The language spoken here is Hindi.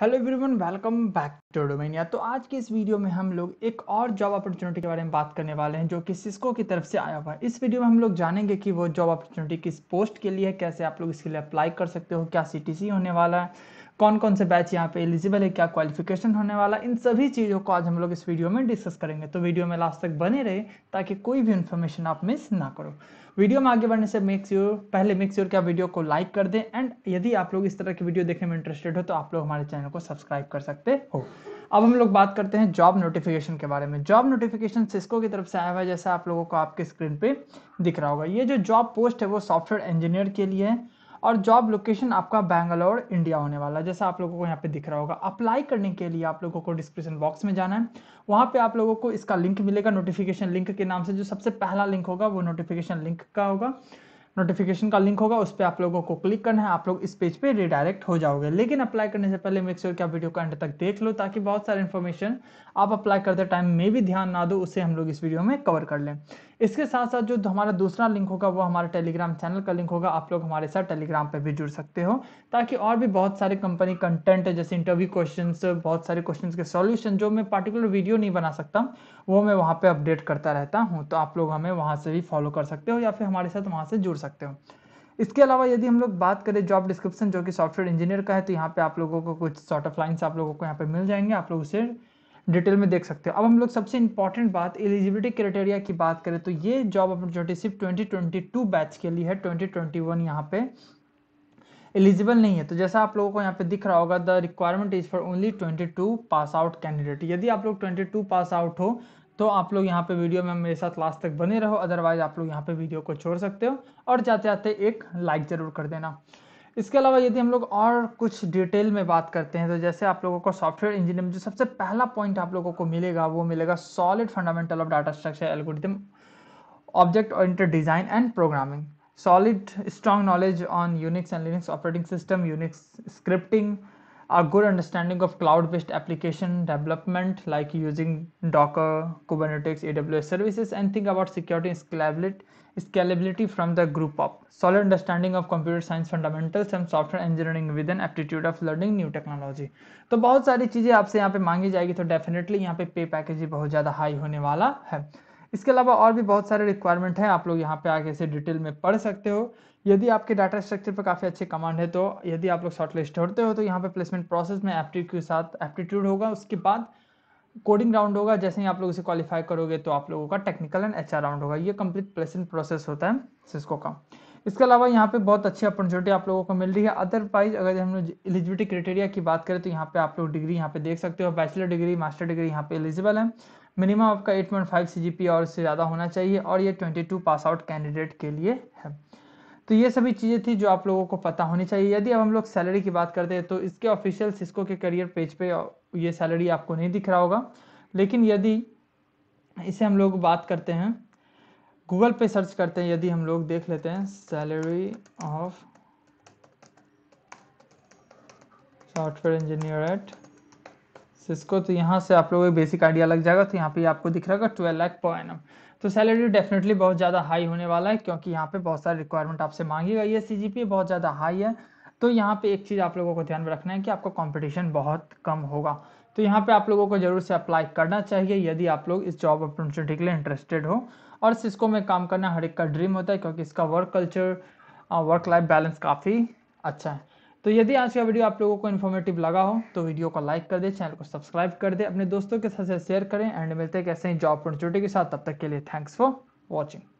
hello everyone welcome back to Domenia तो आज के इस वीडियो में हम लोग एक और जॉब अपॉर्चुनिटी के बारे में बात करने वाले हैं जो कि सिस्को की तरफ से आया हुआ है इस वीडियो में हम लोग जानेंगे कि वो जॉब अपॉर्चुनिटी किस पोस्ट के लिए है कैसे आप लोग इसके लिए अप्लाई कर सकते हो क्या सी होने वाला है कौन कौन से बैच यहाँ पे एलिजिबल है क्या क्वालिफिकेशन होने वाला इन सभी चीज़ों को आज हम लोग इस वीडियो में डिस्कस करेंगे तो वीडियो में लास्ट तक बने रहे ताकि कोई भी इन्फॉर्मेशन आप मिस ना करो वीडियो में आगे बढ़ने से मेक श्योर पहले मेक श्योर क्या वीडियो को लाइक कर दें एंड यदि आप लोग इस तरह की वीडियो देखने में इंटरेस्टेड हो तो आप लोग हमारे चैनल को सब्सक्राइब कर सकते हो अब हम लोग बात करते हैं जॉब नोटिफिकेशन के बारे में जॉब नोटिफिकेशन सिस्को की तरफ से आया हुआ है जैसा आप लोगों को आपके स्क्रीन पे दिख रहा होगा ये जो जॉब पोस्ट है वो सॉफ्टवेयर इंजीनियर के लिए है और जॉब लोकेशन आपका बैंगलोर इंडिया होने वाला है जैसा आप लोगों को यहाँ पे दिख रहा होगा अप्लाई करने के लिए आप लोगों को डिस्क्रिप्शन बॉक्स में जाना है वहाँ पे आप लोगों को इसका लिंक मिलेगा नोटिफिकेशन लिंक के नाम से जो सबसे पहला लिंक होगा वो नोटिफिकेशन लिंक का होगा नोटिफिकेशन का लिंक होगा उस पर आप लोगों को क्लिक करना है आप लोग इस पेज पे रिडायरेक्ट हो जाओगे लेकिन अप्लाई करने से पहले मेक श्योर कि आप वीडियो का एंड तक देख लो ताकि बहुत सारे इन्फॉर्मेशन आप अप्लाई करते टाइम में भी ध्यान ना दो उसे हम लोग इस वीडियो में कवर कर लें इसके साथ साथ जो हमारा दूसरा लिंक होगा वो हमारे टेलीग्राम चैनल का लिंक होगा आप लोग हमारे साथ टेलीग्राम पर भी जुड़ सकते हो ताकि और भी बहुत सारे कंपनी कंटेंट जैसे इंटरव्यू क्वेश्चन बहुत सारे क्वेश्चन के सोल्यूशन जो मैं पर्टिकुलर वीडियो नहीं बना सकता वो मैं वहाँ पर अपडेट करता रहता हूँ तो आप लोग हमें वहाँ से भी फॉलो कर सकते हो या फिर हमारे साथ वहाँ से जुड़ सकते हो इसके अलावा यदि हम लोग बात करें जॉब डिस्क्रिप्शन जो कि सॉफ्टवेयर इंजीनियर का है तो यहाँ पे आप लोगों को कुछ सॉर्ट ऑफ लाइन्स आप लोगों को यहाँ पे मिल जाएंगे आप लोग उसे डिटेल में देख सकते हो अब हम लोग सबसे इंपॉर्टेंट बात एलिजिबिलिटी क्राइटेरिया की बात करें तो ये जॉब अपॉर्चुनिटी सिर्फ 2022 बैच के लिए है 2021 यहाँ पे एलिजिबल नहीं है तो जैसा आप लोगों को यहाँ पे दिख रहा होगा the requirement is for only 22 pass out candidate यदि आप लोग 22 पास आउट हो तो आप लोग यहाँ पे वीडियो में मेरे साथ लास्ट तक बने रहो अदरवाइज आप लोग यहाँ पे वीडियो को छोड़ सकते हो और जाते जाते एक लाइक ज़रूर कर देना इसके अलावा यदि हम लोग और कुछ डिटेल में बात करते हैं तो जैसे आप लोगों को सॉफ्टवेयर इंजीनियर में जो सबसे पहला पॉइंट आप लोगों को मिलेगा वो मिलेगा solid fundamental of data structure algorithm object inter design and programming solid strong knowledge on Unix and Linux operating system Unix scripting a good understanding of cloud-based application development like using docker kubernetes aws services and think about security and scalability, scalability from the group up solid understanding of computer science fundamentals and software engineering with an aptitude of learning new technology तो बहुत सारी चीज़ें आपसे यहाँ पे मांगी जाएगी तो डेफिनेटली यहाँ पे पे पैकेज भी बहुत ज़्यादा हाई होने वाला है इसके अलावा और भी बहुत सारे रिक्वायरमेंट हैं आप लोग यहाँ पे आगे से डिटेल में पढ़ सकते हो यदि आपके डाटा स्ट्रक्चर पर काफ़ी अच्छे कमांड है तो यदि आप लोग शॉर्ट लिस्ट होते हो तो यहाँ पे प्लेसमेंट प्रोसेस में एप्टीट्यूड के साथ एप्टीट्यूड होगा उसके बाद कोडिंग राउंड होगा जैसे ही आप लोग इसे क्वालिफाई करोगे तो आप लोगों का टेक्निकल एंड एच राउंड होगा ये कंप्लीट प्लेसमेंट प्रोसेस होता है सिस्को का इसके अलावा यहाँ पे बहुत अच्छी अपॉर्चुनिटी आप लोगों को मिल रही है अदरवाइज अगर हम लोग एलिजिबिलिटी क्राइटेरिया की बात करें तो यहाँ पे आप लोग डिग्री यहाँ पे देख सकते हो बैचलर डिग्री मास्टर डिग्री यहाँ पे एलिजिबल है मिनिमम आपका 8.5 सीजीपीए और इससे ज़्यादा होना चाहिए और ये 22 पास आउट कैंडिडेट के लिए है तो ये सभी चीज़ें थी जो आप लोगों को पता होनी चाहिए यदि अब हम लोग सैलरी की बात करते हैं तो इसके ऑफिशियल सिस्को के करियर पेज पे ये सैलरी आपको नहीं दिख रहा होगा लेकिन यदि इसे हम लोग बात करते हैं गूगल पे सर्च करते हैं यदि हम लोग देख लेते हैं salary of software engineer at Cisco तो यहाँ से आप लोगों को बेसिक आइडिया लग जाएगा तो यहाँ पे आपको दिख रहा होगा ट्वेल्व लाख पर तो सैलरी डेफिनेटली बहुत ज़्यादा हाई होने वाला है क्योंकि यहाँ पे बहुत सारे रिक्वायरमेंट आपसे मांगेगा ये सी बहुत ज़्यादा हाई है तो यहाँ पे एक चीज़ आप लोगों को ध्यान में रखना है कि आपका कॉम्पिटिशन बहुत कम होगा तो यहाँ पे आप लोगों को जरूर से अप्लाई करना चाहिए यदि आप लोग इस जॉब अपॉर्चुनिटी के लिए इंटरेस्टेड हो और सिस्को में काम करना हर एक का ड्रीम होता है क्योंकि इसका work culture work life balance काफ़ी अच्छा है तो यदि आज का वीडियो आप लोगों को इन्फॉर्मेटिव लगा हो तो वीडियो को लाइक कर दे चैनल को सब्सक्राइब कर दे अपने दोस्तों के साथ शेयर करें एंड मिलते हैं कैसे ही जॉब अपॉर्चुनिटी के साथ तब तक के लिए थैंक्स फॉर वॉचिंग